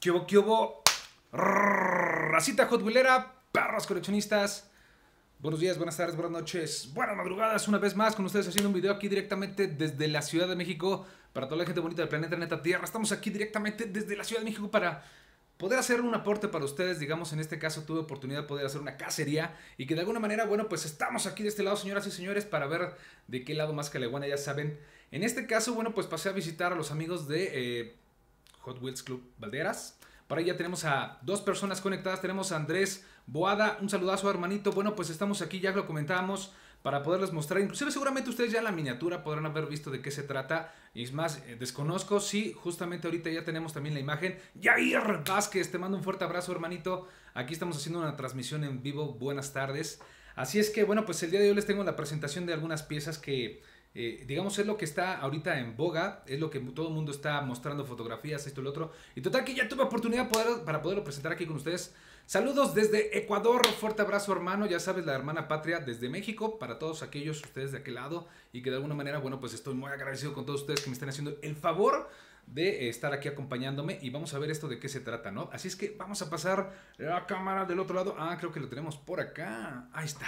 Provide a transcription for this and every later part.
¿Qué hubo, Racita Hot perros coleccionistas. Buenos días, buenas tardes, buenas noches, buenas madrugadas. Una vez más con ustedes haciendo un video aquí directamente desde la Ciudad de México. Para toda la gente bonita del planeta Neta Tierra, estamos aquí directamente desde la Ciudad de México para poder hacer un aporte para ustedes. Digamos, en este caso tuve oportunidad de poder hacer una cacería y que de alguna manera, bueno, pues estamos aquí de este lado, señoras y señores, para ver de qué lado más que ya saben. En este caso, bueno, pues pasé a visitar a los amigos de... Eh, Hot Wheels Club Valderas. Para ahí ya tenemos a dos personas conectadas. Tenemos a Andrés Boada. Un saludazo, hermanito. Bueno, pues estamos aquí, ya lo comentábamos, para poderles mostrar. Inclusive seguramente ustedes ya la miniatura podrán haber visto de qué se trata. Y es más, eh, desconozco si justamente ahorita ya tenemos también la imagen. Yair Vázquez, te mando un fuerte abrazo, hermanito. Aquí estamos haciendo una transmisión en vivo. Buenas tardes. Así es que, bueno, pues el día de hoy les tengo la presentación de algunas piezas que eh, digamos, es lo que está ahorita en boga, es lo que todo el mundo está mostrando fotografías, esto y lo otro. Y total que ya tuve oportunidad para poderlo presentar aquí con ustedes. Saludos desde Ecuador, fuerte abrazo hermano, ya sabes, la hermana patria desde México, para todos aquellos ustedes de aquel lado y que de alguna manera, bueno, pues estoy muy agradecido con todos ustedes que me están haciendo el favor de eh, estar aquí acompañándome y vamos a ver esto de qué se trata, ¿no? Así es que vamos a pasar la cámara del otro lado. Ah, creo que lo tenemos por acá. Ahí está.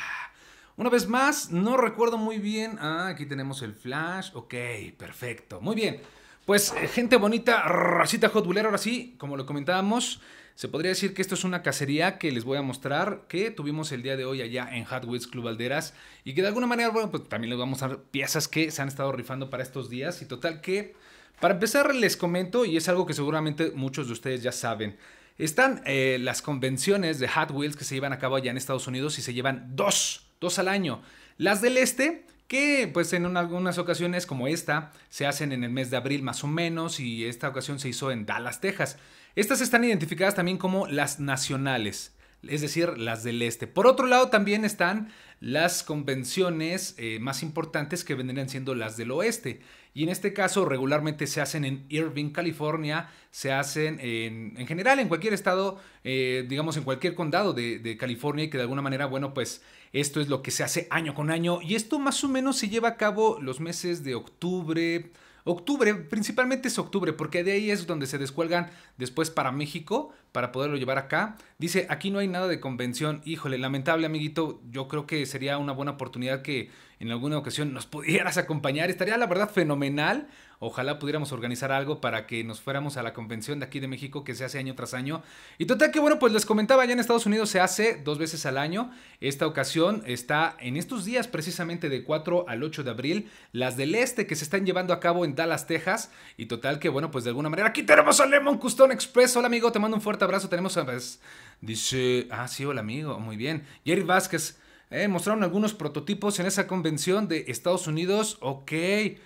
Una vez más, no recuerdo muy bien. Ah, aquí tenemos el flash. Ok, perfecto. Muy bien. Pues eh, gente bonita, racita hot ahora sí, como lo comentábamos, se podría decir que esto es una cacería que les voy a mostrar que tuvimos el día de hoy allá en Hot Club Alderas y que de alguna manera, bueno, pues también les voy a mostrar piezas que se han estado rifando para estos días y total que, para empezar les comento y es algo que seguramente muchos de ustedes ya saben, están eh, las convenciones de Hot Wheels que se llevan a cabo allá en Estados Unidos y se llevan dos, dos al año. Las del este, que pues en algunas ocasiones como esta se hacen en el mes de abril más o menos y esta ocasión se hizo en Dallas, Texas. Estas están identificadas también como las nacionales, es decir, las del este. Por otro lado también están las convenciones eh, más importantes que vendrían siendo las del oeste. Y en este caso regularmente se hacen en Irving, California, se hacen en, en general en cualquier estado, eh, digamos en cualquier condado de, de, California y que de alguna manera, bueno, pues esto es lo que se hace año con año y esto más o menos se lleva a cabo los meses de octubre. Octubre, principalmente es octubre, porque de ahí es donde se descuelgan después para México para poderlo llevar acá. Dice, aquí no hay nada de convención. Híjole, lamentable amiguito, yo creo que sería una buena oportunidad que en alguna ocasión nos pudieras acompañar. Estaría la verdad fenomenal. Ojalá pudiéramos organizar algo para que nos fuéramos a la convención de aquí de México que se hace año tras año. Y total que bueno, pues les comentaba, ya en Estados Unidos se hace dos veces al año. Esta ocasión está en estos días precisamente de 4 al 8 de abril, las del este que se están llevando a cabo en Dallas, Texas. Y total que bueno, pues de alguna manera aquí tenemos a Lemon Custón Express. Hola amigo, te mando un fuerte abrazo. Tenemos a. ver pues, dice. Ah, sí, hola amigo. Muy bien. Jerry Vázquez. Eh, mostraron algunos prototipos en esa convención de Estados Unidos. Ok. Eh,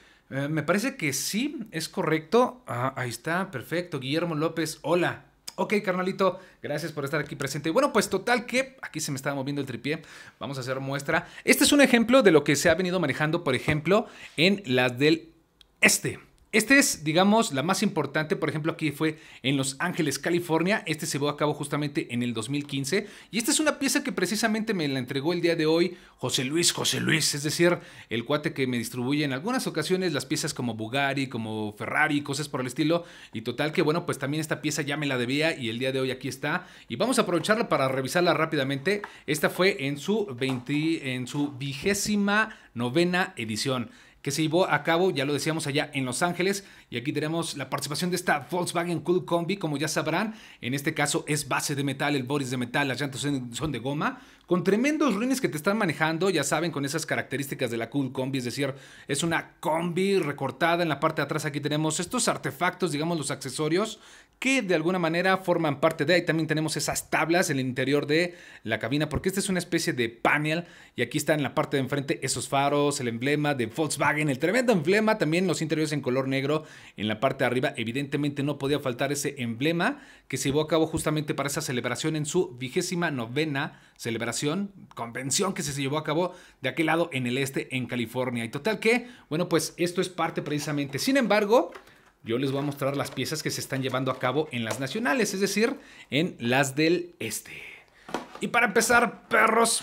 me parece que sí, es correcto. Ah, ahí está, perfecto. Guillermo López, hola. Ok, carnalito, gracias por estar aquí presente. Bueno, pues total que aquí se me estaba moviendo el tripié. Vamos a hacer muestra. Este es un ejemplo de lo que se ha venido manejando, por ejemplo, en las del este. Esta es, digamos, la más importante, por ejemplo, aquí fue en Los Ángeles, California. Este se llevó a cabo justamente en el 2015. Y esta es una pieza que precisamente me la entregó el día de hoy José Luis, José Luis, es decir, el cuate que me distribuye en algunas ocasiones las piezas como Bugatti, como Ferrari, cosas por el estilo. Y total que, bueno, pues también esta pieza ya me la debía y el día de hoy aquí está. Y vamos a aprovecharla para revisarla rápidamente. Esta fue en su, 20, en su vigésima novena edición que se llevó a cabo, ya lo decíamos allá en Los Ángeles, y aquí tenemos la participación de esta Volkswagen Cool Combi, como ya sabrán, en este caso es base de metal, el boris de metal, las llantas son de goma, con tremendos ruines que te están manejando, ya saben, con esas características de la cool combi, es decir, es una combi recortada, en la parte de atrás aquí tenemos estos artefactos, digamos los accesorios, que de alguna manera forman parte de ahí. También tenemos esas tablas en el interior de la cabina, porque esta es una especie de panel y aquí está en la parte de enfrente esos faros, el emblema de Volkswagen, el tremendo emblema, también los interiores en color negro en la parte de arriba. Evidentemente no podía faltar ese emblema que se llevó a cabo justamente para esa celebración en su vigésima novena celebración convención que se llevó a cabo de aquel lado en el este, en California. Y total que, bueno, pues esto es parte precisamente. Sin embargo, yo les voy a mostrar las piezas que se están llevando a cabo en las nacionales, es decir, en las del este. Y para empezar, perros,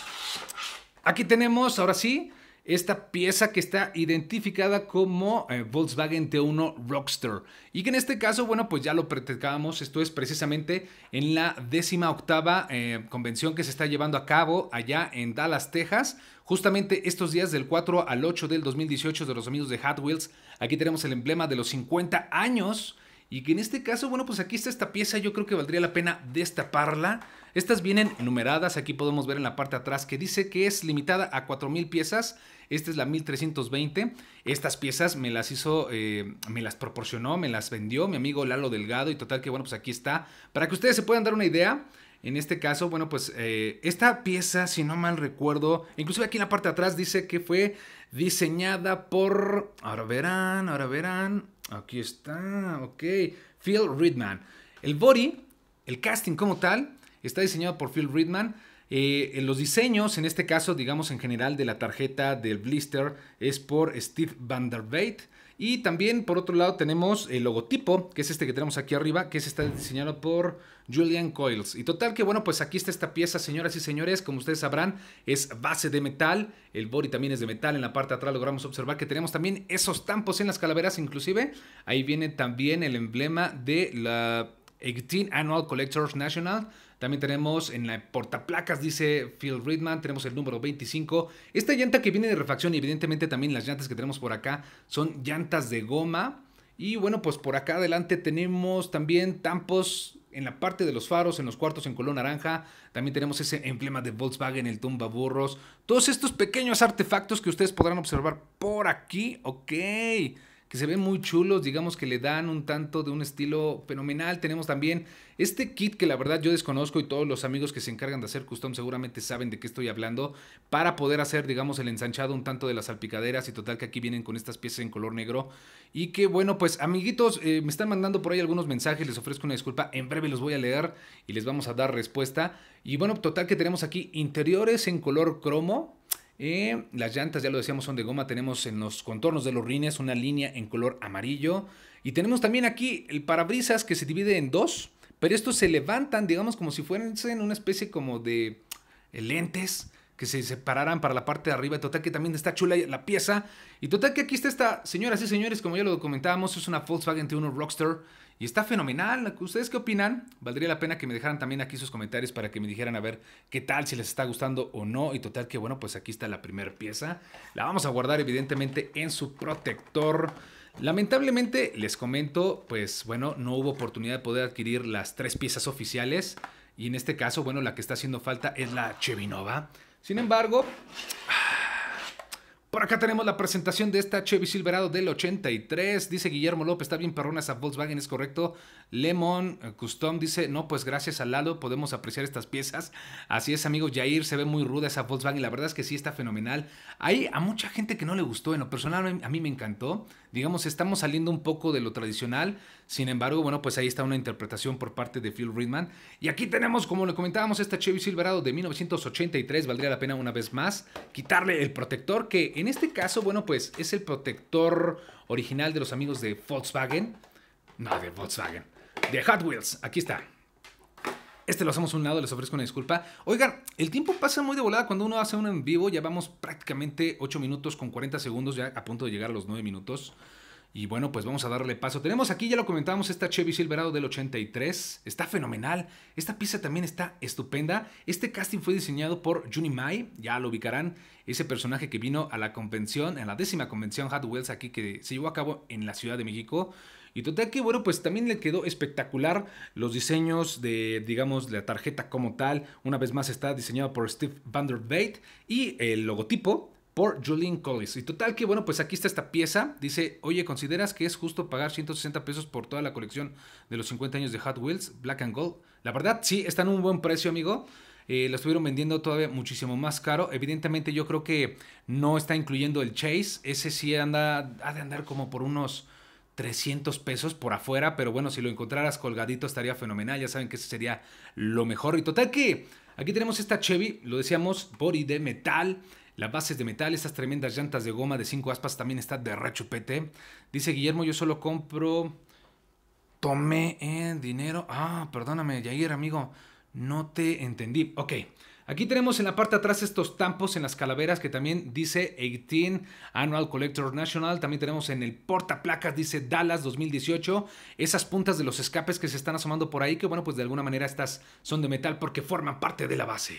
aquí tenemos ahora sí esta pieza que está identificada como eh, Volkswagen T1 Rockster. Y que en este caso, bueno, pues ya lo platicábamos, esto es precisamente en la décima octava eh, convención que se está llevando a cabo allá en Dallas, Texas. Justamente estos días del 4 al 8 del 2018 de los amigos de Hot Wheels, aquí tenemos el emblema de los 50 años y que en este caso, bueno, pues aquí está esta pieza, yo creo que valdría la pena destaparla. Estas vienen numeradas, aquí podemos ver en la parte atrás que dice que es limitada a 4000 piezas. Esta es la 1320. Estas piezas me las hizo, eh, me las proporcionó, me las vendió mi amigo Lalo Delgado. Y total que, bueno, pues aquí está. Para que ustedes se puedan dar una idea, en este caso, bueno, pues eh, esta pieza, si no mal recuerdo, inclusive aquí en la parte atrás dice que fue diseñada por, ahora verán, ahora verán, Aquí está, ok. Phil Ridman. El body, el casting como tal, está diseñado por Phil Ridman. Eh, los diseños, en este caso, digamos en general, de la tarjeta del blister es por Steve Vanderbilt. Y también por otro lado tenemos el logotipo, que es este que tenemos aquí arriba, que está diseñado por Julian Coils. Y total que bueno, pues aquí está esta pieza, señoras y señores, como ustedes sabrán, es base de metal, el body también es de metal, en la parte de atrás logramos observar que tenemos también esos tampos en las calaveras inclusive, ahí viene también el emblema de la 18 Annual Collectors National, también tenemos en la portaplacas, dice Phil Ridman, tenemos el número 25. Esta llanta que viene de refacción y evidentemente también las llantas que tenemos por acá son llantas de goma. Y bueno, pues por acá adelante tenemos también tampos en la parte de los faros, en los cuartos en color naranja. También tenemos ese emblema de Volkswagen, el tumba burros. Todos estos pequeños artefactos que ustedes podrán observar por aquí. Ok que se ven muy chulos, digamos que le dan un tanto de un estilo fenomenal. Tenemos también este kit que la verdad yo desconozco y todos los amigos que se encargan de hacer custom seguramente saben de qué estoy hablando, para poder hacer, digamos, el ensanchado un tanto de las salpicaderas y total que aquí vienen con estas piezas en color negro. Y que bueno, pues amiguitos, eh, me están mandando por ahí algunos mensajes, les ofrezco una disculpa, en breve los voy a leer y les vamos a dar respuesta. Y bueno, total que tenemos aquí interiores en color cromo, eh, las llantas, ya lo decíamos, son de goma. Tenemos en los contornos de los rines una línea en color amarillo. Y tenemos también aquí el parabrisas que se divide en dos. Pero estos se levantan, digamos, como si fueran una especie como de eh, lentes que se separaran para la parte de arriba. Total que también está chula la pieza. Y total que aquí está esta, señoras y señores, como ya lo comentábamos, es una Volkswagen T1 Rockster, y está fenomenal. ¿Ustedes qué opinan? Valdría la pena que me dejaran también aquí sus comentarios para que me dijeran a ver qué tal, si les está gustando o no. Y total que bueno, pues aquí está la primera pieza. La vamos a guardar evidentemente en su protector. Lamentablemente les comento, pues bueno, no hubo oportunidad de poder adquirir las tres piezas oficiales. Y en este caso, bueno, la que está haciendo falta es la Chevinova. Sin embargo, por acá tenemos la presentación de esta Chevy Silverado del 83. Dice Guillermo López, está bien perrona esa Volkswagen, es correcto. Lemon eh, Custom dice, no, pues gracias a Lalo podemos apreciar estas piezas. Así es, amigo Jair, se ve muy ruda esa Volkswagen. La verdad es que sí está fenomenal. Hay a mucha gente que no le gustó, en lo personal a mí me encantó digamos, estamos saliendo un poco de lo tradicional. Sin embargo, bueno, pues ahí está una interpretación por parte de Phil Ridman Y aquí tenemos, como le comentábamos, esta Chevy Silverado de 1983. Valdría la pena una vez más quitarle el protector, que en este caso, bueno, pues es el protector original de los amigos de Volkswagen. No, de Volkswagen. De Hot Wheels. Aquí está. Este lo hacemos un lado, les ofrezco una disculpa. Oigan, el tiempo pasa muy de volada cuando uno hace uno en vivo. Ya vamos prácticamente 8 minutos con 40 segundos, ya a punto de llegar a los 9 minutos. Y bueno, pues vamos a darle paso. Tenemos aquí, ya lo comentábamos, esta Chevy Silverado del 83. Está fenomenal. Esta pieza también está estupenda. Este casting fue diseñado por Juni Mai. Ya lo ubicarán. Ese personaje que vino a la convención, en la décima convención Hot Wheels aquí que se llevó a cabo en la Ciudad de México. Y total que, bueno, pues también le quedó espectacular los diseños de, digamos, la tarjeta como tal. Una vez más está diseñada por Steve Vanderbilt y el logotipo por Julian Collins. Y total que, bueno, pues aquí está esta pieza. Dice, oye, ¿consideras que es justo pagar 160 pesos por toda la colección de los 50 años de Hot Wheels, Black and Gold? La verdad, sí, está en un buen precio, amigo. Eh, la lo estuvieron vendiendo todavía muchísimo más caro. Evidentemente yo creo que no está incluyendo el Chase. Ese sí anda, ha de andar como por unos 300 pesos por afuera, pero bueno, si lo encontraras colgadito estaría fenomenal, ya saben que ese sería lo mejor. Y total que aquí tenemos esta Chevy, lo decíamos, body de metal, las bases de metal, estas tremendas llantas de goma de 5 aspas también está de rechupete. Dice Guillermo, yo solo compro, tomé en eh, dinero. Ah, perdóname, Jair, amigo, no te entendí. Ok. Aquí tenemos en la parte de atrás estos tampos en las calaveras que también dice 18 Annual Collector National. También tenemos en el porta placas dice Dallas 2018. Esas puntas de los escapes que se están asomando por ahí, que bueno, pues de alguna manera estas son de metal porque forman parte de la base.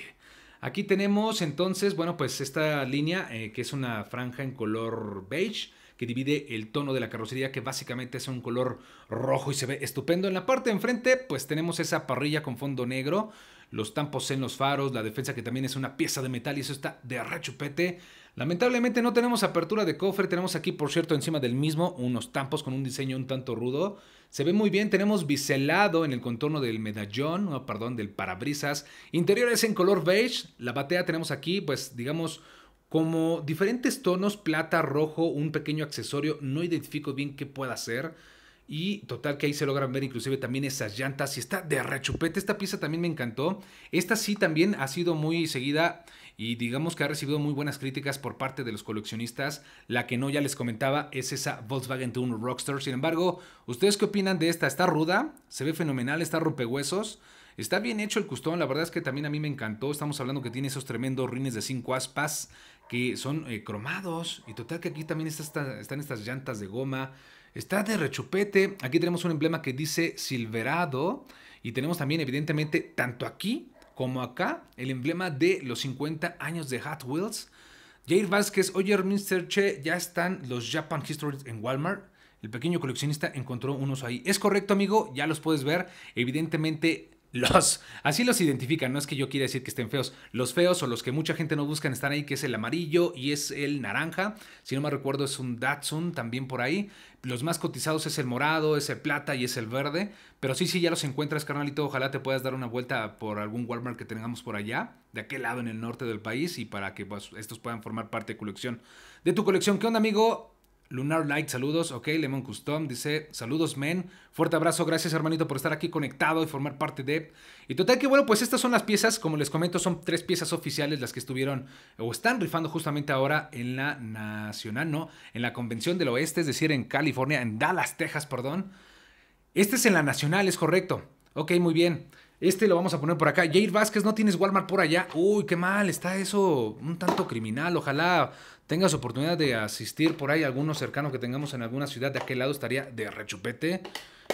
Aquí tenemos entonces, bueno, pues esta línea eh, que es una franja en color beige que divide el tono de la carrocería que básicamente es un color rojo y se ve estupendo. En la parte de enfrente pues tenemos esa parrilla con fondo negro los tampos en los faros, la defensa que también es una pieza de metal y eso está de rechupete. Lamentablemente no tenemos apertura de cofre, tenemos aquí por cierto encima del mismo unos tampos con un diseño un tanto rudo. Se ve muy bien, tenemos biselado en el contorno del medallón, perdón, del parabrisas. Interiores en color beige, la batea tenemos aquí pues digamos como diferentes tonos, plata, rojo, un pequeño accesorio, no identifico bien qué pueda ser. Y total que ahí se logran ver inclusive también esas llantas y está de rechupete. Esta pieza también me encantó. Esta sí también ha sido muy seguida y digamos que ha recibido muy buenas críticas por parte de los coleccionistas. La que no ya les comentaba es esa Volkswagen Tune Rockstar. Sin embargo, ¿ustedes qué opinan de esta? Está ruda, se ve fenomenal, está rompehuesos. Está bien hecho el custón, la verdad es que también a mí me encantó. Estamos hablando que tiene esos tremendos rines de 5 aspas que son eh, cromados. Y total que aquí también están estas llantas de goma. Está de rechupete. Aquí tenemos un emblema que dice Silverado. Y tenemos también, evidentemente, tanto aquí como acá, el emblema de los 50 años de Hot Wheels. Jair Vázquez, oye, Mr. Che, ya están los Japan Histories en Walmart. El pequeño coleccionista encontró unos ahí. Es correcto, amigo, ya los puedes ver. Evidentemente, los, así los identifican, no es que yo quiera decir que estén feos. Los feos o los que mucha gente no buscan están ahí, que es el amarillo y es el naranja. Si no me recuerdo, es un Datsun también por ahí. Los más cotizados es el morado, es el plata y es el verde. Pero sí, sí, ya los encuentras, carnalito. Ojalá te puedas dar una vuelta por algún Walmart que tengamos por allá, de aquel lado en el norte del país, y para que pues, estos puedan formar parte de colección. De tu colección, ¿qué onda, amigo? Lunar Light, saludos. Ok, Lemon Custom dice, saludos, men. Fuerte abrazo, gracias hermanito por estar aquí conectado y formar parte de... Y total que bueno, pues estas son las piezas, como les comento, son tres piezas oficiales las que estuvieron o están rifando justamente ahora en la nacional, ¿no? En la Convención del Oeste, es decir, en California, en Dallas, Texas, perdón. Este es en la nacional, es correcto. Ok, muy bien. Este lo vamos a poner por acá. Jair Vázquez, no tienes Walmart por allá. Uy, qué mal, está eso un tanto criminal. Ojalá tengas oportunidad de asistir por ahí algunos alguno cercano que tengamos en alguna ciudad. De aquel lado estaría de rechupete.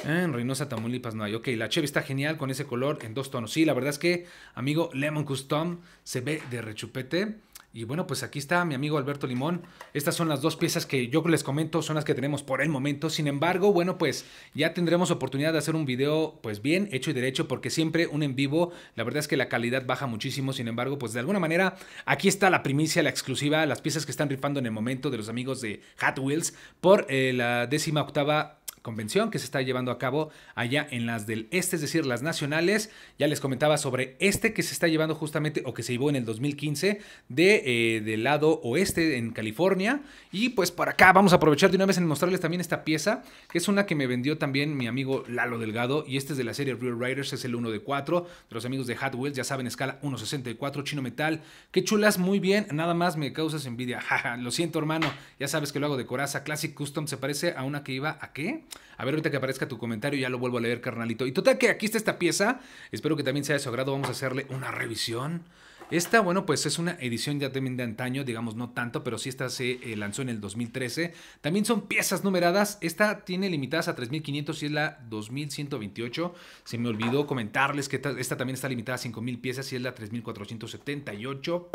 En Reynosa, Tamaulipas no hay. Ok, la Chevy está genial con ese color en dos tonos. Sí, la verdad es que, amigo, Lemon Custom se ve de rechupete. Y bueno, pues aquí está mi amigo Alberto Limón. Estas son las dos piezas que yo les comento, son las que tenemos por el momento. Sin embargo, bueno, pues ya tendremos oportunidad de hacer un video, pues bien, hecho y derecho, porque siempre un en vivo, la verdad es que la calidad baja muchísimo. Sin embargo, pues de alguna manera, aquí está la primicia, la exclusiva, las piezas que están rifando en el momento de los amigos de Hot Wheels por eh, la décima octava convención que se está llevando a cabo allá en las del este, es decir, las nacionales. Ya les comentaba sobre este que se está llevando justamente o que se llevó en el 2015 de, eh, del lado oeste en California. Y pues por acá vamos a aprovechar de una vez en mostrarles también esta pieza, que es una que me vendió también mi amigo Lalo Delgado. Y este es de la serie Real Riders, es el 1 de 4 de los amigos de Hot Wheels, ya saben, escala 1.64, chino metal. que chulas, muy bien. Nada más me causas envidia. lo siento, hermano. Ya sabes que lo hago de coraza. Classic Custom se parece a una que iba a qué? A ver, ahorita que aparezca tu comentario, ya lo vuelvo a leer, carnalito. Y total que aquí está esta pieza. Espero que también sea de su agrado. Vamos a hacerle una revisión. Esta, bueno, pues es una edición ya también de antaño, digamos, no tanto, pero sí esta se eh, lanzó en el 2013. También son piezas numeradas. Esta tiene limitadas a 3500 y es la 2128. Se me olvidó comentarles que esta, también está limitada a 5000 piezas y es la 3478.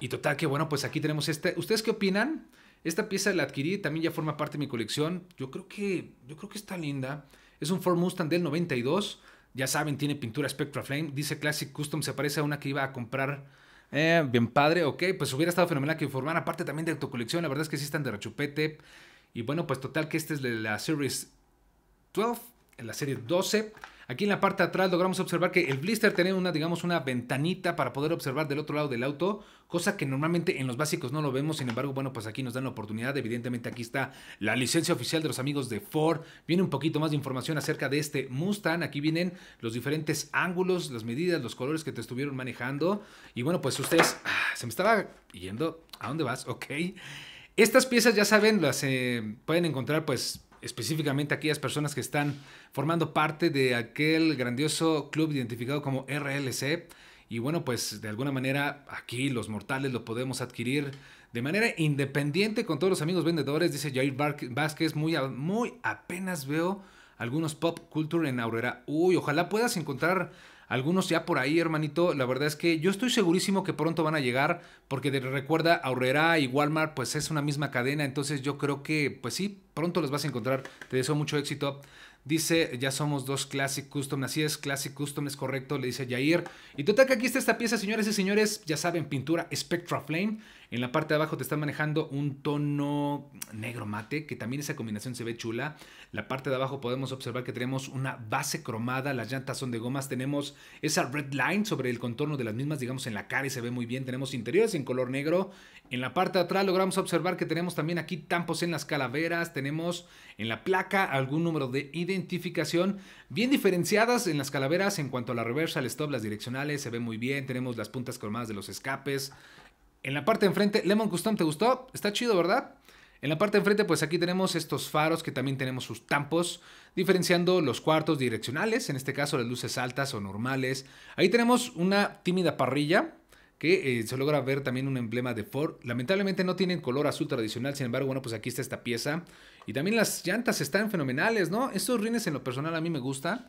Y total que, bueno, pues aquí tenemos esta. ¿Ustedes qué opinan? Esta pieza la adquirí, también ya forma parte de mi colección. Yo creo que, yo creo que está linda. Es un Ford Mustang del 92. Ya saben, tiene pintura Spectra Flame. Dice Classic Custom, se parece a una que iba a comprar. Eh, bien padre, ok. Pues hubiera estado fenomenal que formara parte también de tu colección. La verdad es que sí están de rachupete. Y bueno, pues total que este es de la Series 12, en la Serie 12. Aquí en la parte de atrás logramos observar que el blister tenía una, digamos, una ventanita para poder observar del otro lado del auto, cosa que normalmente en los básicos no lo vemos, sin embargo, bueno, pues aquí nos dan la oportunidad, evidentemente aquí está la licencia oficial de los amigos de Ford, viene un poquito más de información acerca de este Mustang, aquí vienen los diferentes ángulos, las medidas, los colores que te estuvieron manejando, y bueno, pues ustedes, ah, se me estaba yendo, ¿a dónde vas? Ok. Estas piezas, ya saben, las eh, pueden encontrar pues específicamente aquellas personas que están formando parte de aquel grandioso club identificado como RLC. Y bueno, pues de alguna manera aquí los mortales lo podemos adquirir de manera independiente con todos los amigos vendedores, dice Jair Vázquez. Muy, muy apenas veo algunos pop culture en Aurora. Uy, ojalá puedas encontrar algunos ya por ahí, hermanito. La verdad es que yo estoy segurísimo que pronto van a llegar, porque de, recuerda, Aurrera y Walmart, pues es una misma cadena, entonces yo creo que, pues sí, pronto los vas a encontrar. Te deseo mucho éxito. Dice, ya somos dos Classic Custom. Así es, Classic Custom es correcto, le dice Jair. Y total que aquí está esta pieza, señores y señores. Ya saben, pintura Spectra Flame. En la parte de abajo te están manejando un tono negro mate, que también esa combinación se ve chula. La parte de abajo podemos observar que tenemos una base cromada, las llantas son de gomas, tenemos esa red line sobre el contorno de las mismas, digamos en la cara y se ve muy bien. Tenemos interiores en color negro. En la parte de atrás logramos observar que tenemos también aquí tampos en las calaveras, tenemos en la placa algún número de identificación bien diferenciadas en las calaveras en cuanto a la reversa, las stop, las direccionales, se ve muy bien. Tenemos las puntas cromadas de los escapes, en la parte de enfrente, Lemon Custom, ¿te gustó? Está chido, ¿verdad? En la parte de enfrente, pues aquí tenemos estos faros que también tenemos sus tampos, diferenciando los cuartos direccionales, en este caso las luces altas o normales. Ahí tenemos una tímida parrilla que eh, se logra ver también un emblema de Ford. Lamentablemente no tienen color azul tradicional, sin embargo, bueno, pues aquí está esta pieza. Y también las llantas están fenomenales, ¿no? Estos rines en lo personal a mí me gustan.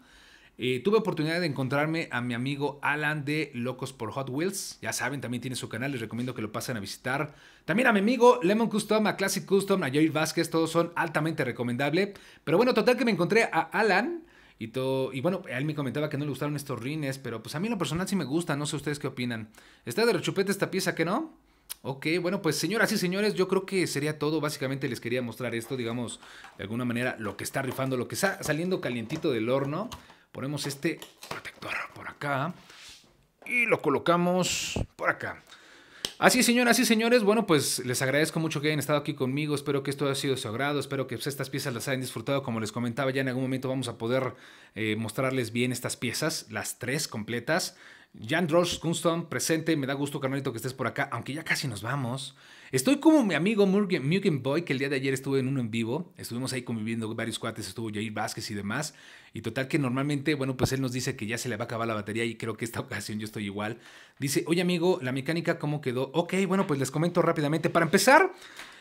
Eh, tuve oportunidad de encontrarme a mi amigo Alan de Locos por Hot Wheels. Ya saben, también tiene su canal, les recomiendo que lo pasen a visitar. También a mi amigo Lemon Custom, a Classic Custom, a Joy Vázquez, todos son altamente recomendable. Pero bueno, total que me encontré a Alan. Y, todo, y bueno, él me comentaba que no le gustaron estos rines, pero pues a mí en lo personal sí me gusta, no sé ustedes qué opinan. ¿Está de rechupete esta pieza que no? Ok, bueno, pues señoras y señores, yo creo que sería todo. Básicamente les quería mostrar esto, digamos, de alguna manera, lo que está rifando, lo que está saliendo calientito del horno ponemos este protector por acá y lo colocamos por acá. Así señoras y señores, bueno, pues les agradezco mucho que hayan estado aquí conmigo, espero que esto haya sido de su agrado, espero que pues, estas piezas las hayan disfrutado, como les comentaba, ya en algún momento vamos a poder eh, mostrarles bien estas piezas, las tres completas, Jan Drosh Gunston, presente, me da gusto, carnalito, que estés por acá, aunque ya casi nos vamos. Estoy como mi amigo Mugen Boy, que el día de ayer estuve en uno en vivo. Estuvimos ahí conviviendo varios cuates, estuvo Jair Vázquez y demás. Y total que normalmente, bueno, pues él nos dice que ya se le va a acabar la batería y creo que esta ocasión yo estoy igual. Dice, oye amigo, la mecánica cómo quedó. Ok, bueno, pues les comento rápidamente. Para empezar,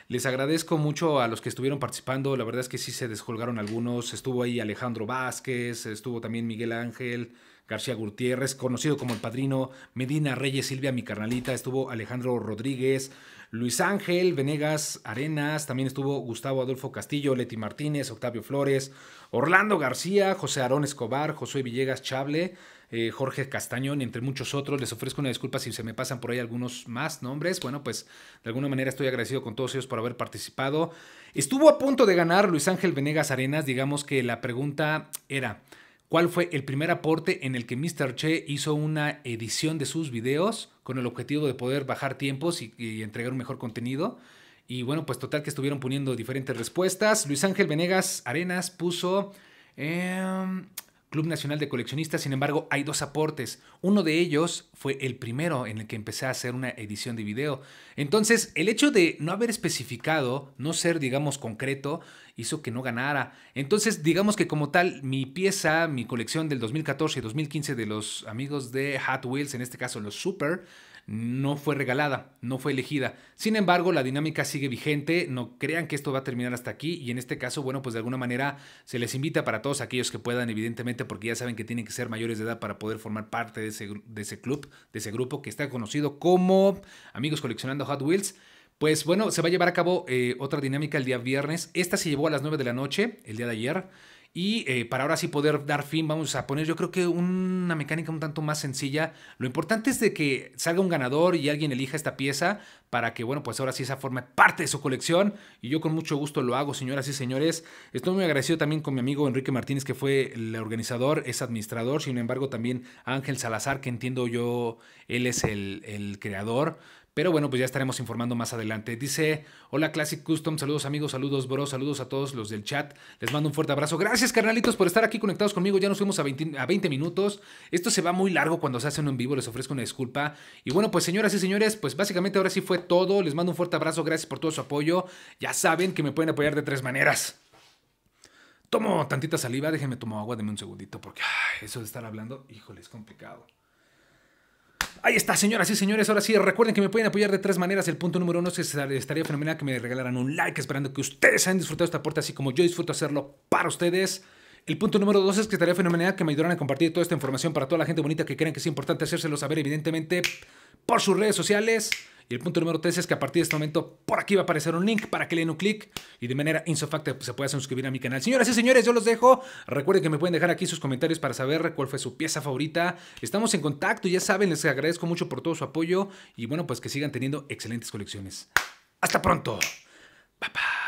les agradezco mucho a los que estuvieron participando. La verdad es que sí se descolgaron algunos. Estuvo ahí Alejandro Vázquez, estuvo también Miguel Ángel. García Gutiérrez, conocido como el padrino, Medina Reyes, Silvia, mi carnalita, estuvo Alejandro Rodríguez, Luis Ángel, Venegas Arenas, también estuvo Gustavo Adolfo Castillo, Leti Martínez, Octavio Flores, Orlando García, José Arón Escobar, Josué Villegas Chable, eh, Jorge Castañón, entre muchos otros. Les ofrezco una disculpa si se me pasan por ahí algunos más nombres. Bueno, pues de alguna manera estoy agradecido con todos ellos por haber participado. Estuvo a punto de ganar Luis Ángel Venegas Arenas, digamos que la pregunta era cuál fue el primer aporte en el que Mr. Che hizo una edición de sus videos con el objetivo de poder bajar tiempos y, entregar un mejor contenido. Y bueno, pues total que estuvieron poniendo diferentes respuestas. Luis Ángel Venegas Arenas puso em, Club Nacional de Coleccionistas. Sin embargo, hay dos aportes. Uno de ellos fue el primero en el que empecé a hacer una edición de video. Entonces, el hecho de no haber especificado, no ser, digamos, concreto, hizo que no ganara. Entonces, digamos que como tal, mi pieza, mi colección del 2014 y 2015 de los amigos de Hot Wheels, en este caso los Super, no fue regalada, no fue elegida. Sin embargo, la dinámica sigue vigente, no crean que esto va a terminar hasta aquí y en este caso, bueno, pues de alguna manera se les invita para todos aquellos que puedan, evidentemente, porque ya saben que tienen que ser mayores de edad para poder formar parte de ese, de ese club, de ese grupo que está conocido como Amigos Coleccionando Hot Wheels. Pues bueno, se va a llevar a cabo eh, otra dinámica el día viernes. Esta se llevó a las 9 de la noche, el día de ayer. Y eh, para ahora sí poder dar fin, vamos a poner yo creo que una mecánica un tanto más sencilla. Lo importante es de que salga un ganador y alguien elija esta pieza para que, bueno, pues ahora sí esa forma parte de su colección. Y yo con mucho gusto lo hago, señoras y señores. Estoy muy agradecido también con mi amigo Enrique Martínez, que fue el organizador, es administrador. Sin embargo, también Ángel Salazar, que entiendo yo, él es el creador. Pero bueno, pues ya estaremos informando más adelante. Dice, hola Classic Custom, saludos amigos, saludos bro, saludos a todos los del chat. Les mando un fuerte abrazo. Gracias carnalitos por estar aquí conectados conmigo. Ya nos fuimos a 20, minutos. Esto se va muy largo cuando se hace uno en vivo, les ofrezco una disculpa. Y bueno, pues señoras y señores, pues básicamente ahora sí fue todo. Les mando un fuerte abrazo, gracias por todo su apoyo. Ya saben que me pueden apoyar de tres maneras. Tomo tantita saliva, déjenme tomar agua, denme un segundito, porque eso de estar hablando, híjole, es complicado. Ahí está, señoras y señores. Ahora sí, recuerden que me pueden apoyar de tres maneras. El punto número uno es que estaría fenomenal que me regalaran un like, esperando que ustedes hayan disfrutado esta aporte, así como yo disfruto hacerlo para ustedes. El punto número dos es que estaría fenomenal que me ayudaran a compartir toda esta información para toda la gente bonita que crean que es importante hacérselo saber, evidentemente, por sus redes sociales. Y el punto número tres es que a partir de este momento por aquí va a aparecer un link para que le den un clic y de manera insofacta pues, se puedan suscribir a mi canal. Señoras y señores, yo los dejo. Recuerden que me pueden dejar aquí sus comentarios para saber cuál fue su pieza favorita. Estamos en contacto, ya saben, les agradezco mucho por todo su apoyo y bueno, pues que sigan teniendo excelentes colecciones. Hasta pronto. Bye